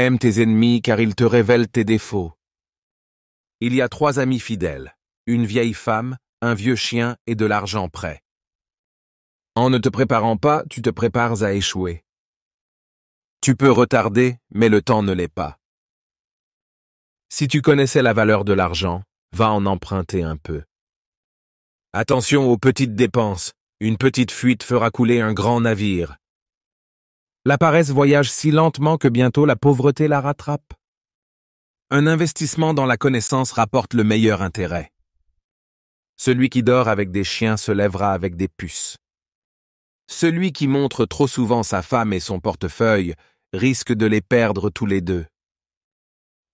Aime tes ennemis car ils te révèlent tes défauts. Il y a trois amis fidèles, une vieille femme, un vieux chien et de l'argent prêt. En ne te préparant pas, tu te prépares à échouer. Tu peux retarder, mais le temps ne l'est pas. Si tu connaissais la valeur de l'argent, va en emprunter un peu. Attention aux petites dépenses, une petite fuite fera couler un grand navire. La paresse voyage si lentement que bientôt la pauvreté la rattrape. Un investissement dans la connaissance rapporte le meilleur intérêt. Celui qui dort avec des chiens se lèvera avec des puces. Celui qui montre trop souvent sa femme et son portefeuille risque de les perdre tous les deux.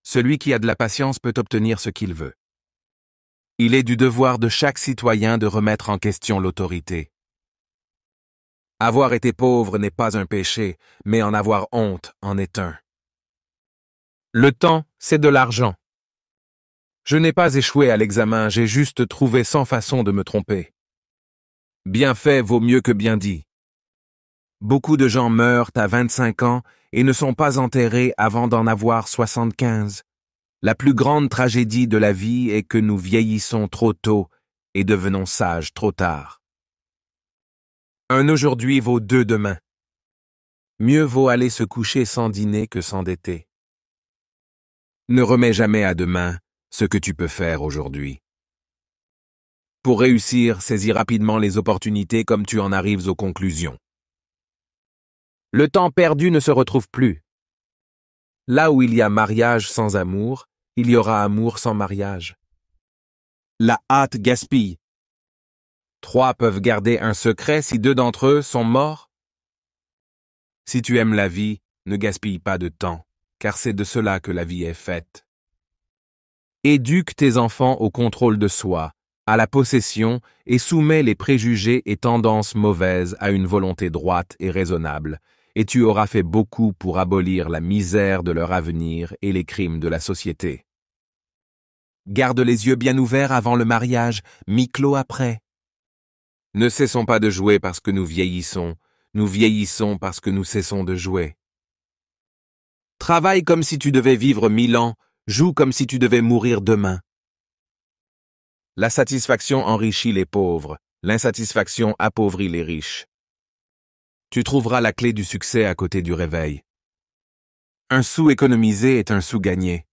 Celui qui a de la patience peut obtenir ce qu'il veut. Il est du devoir de chaque citoyen de remettre en question l'autorité. Avoir été pauvre n'est pas un péché, mais en avoir honte en est un. Le temps, c'est de l'argent. Je n'ai pas échoué à l'examen, j'ai juste trouvé sans façon de me tromper. Bien fait vaut mieux que bien dit. Beaucoup de gens meurent à 25 ans et ne sont pas enterrés avant d'en avoir 75. La plus grande tragédie de la vie est que nous vieillissons trop tôt et devenons sages trop tard. Un aujourd'hui vaut deux demain. Mieux vaut aller se coucher sans dîner que s'endetter. Ne remets jamais à demain ce que tu peux faire aujourd'hui. Pour réussir, saisis rapidement les opportunités comme tu en arrives aux conclusions. Le temps perdu ne se retrouve plus. Là où il y a mariage sans amour, il y aura amour sans mariage. La hâte gaspille, Trois peuvent garder un secret si deux d'entre eux sont morts. Si tu aimes la vie, ne gaspille pas de temps, car c'est de cela que la vie est faite. Éduque tes enfants au contrôle de soi, à la possession, et soumets les préjugés et tendances mauvaises à une volonté droite et raisonnable, et tu auras fait beaucoup pour abolir la misère de leur avenir et les crimes de la société. Garde les yeux bien ouverts avant le mariage, mi-clos après. Ne cessons pas de jouer parce que nous vieillissons, nous vieillissons parce que nous cessons de jouer. Travaille comme si tu devais vivre mille ans, joue comme si tu devais mourir demain. La satisfaction enrichit les pauvres, l'insatisfaction appauvrit les riches. Tu trouveras la clé du succès à côté du réveil. Un sou économisé est un sou gagné.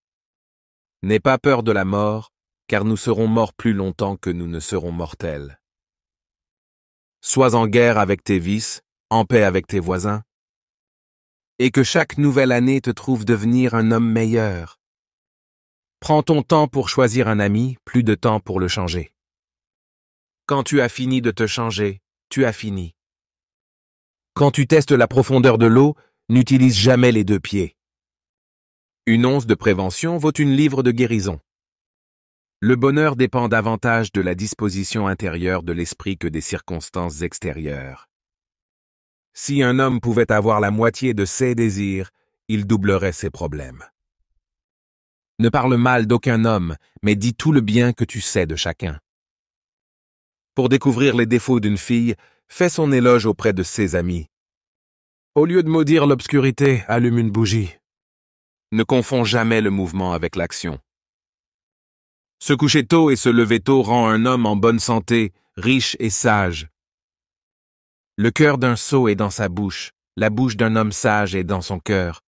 N'aie pas peur de la mort, car nous serons morts plus longtemps que nous ne serons mortels sois en guerre avec tes vices, en paix avec tes voisins, et que chaque nouvelle année te trouve devenir un homme meilleur. Prends ton temps pour choisir un ami, plus de temps pour le changer. Quand tu as fini de te changer, tu as fini. Quand tu testes la profondeur de l'eau, n'utilise jamais les deux pieds. Une once de prévention vaut une livre de guérison. Le bonheur dépend davantage de la disposition intérieure de l'esprit que des circonstances extérieures. Si un homme pouvait avoir la moitié de ses désirs, il doublerait ses problèmes. Ne parle mal d'aucun homme, mais dis tout le bien que tu sais de chacun. Pour découvrir les défauts d'une fille, fais son éloge auprès de ses amis. Au lieu de maudire l'obscurité, allume une bougie. Ne confonds jamais le mouvement avec l'action. Se coucher tôt et se lever tôt rend un homme en bonne santé, riche et sage. Le cœur d'un sot est dans sa bouche, la bouche d'un homme sage est dans son cœur.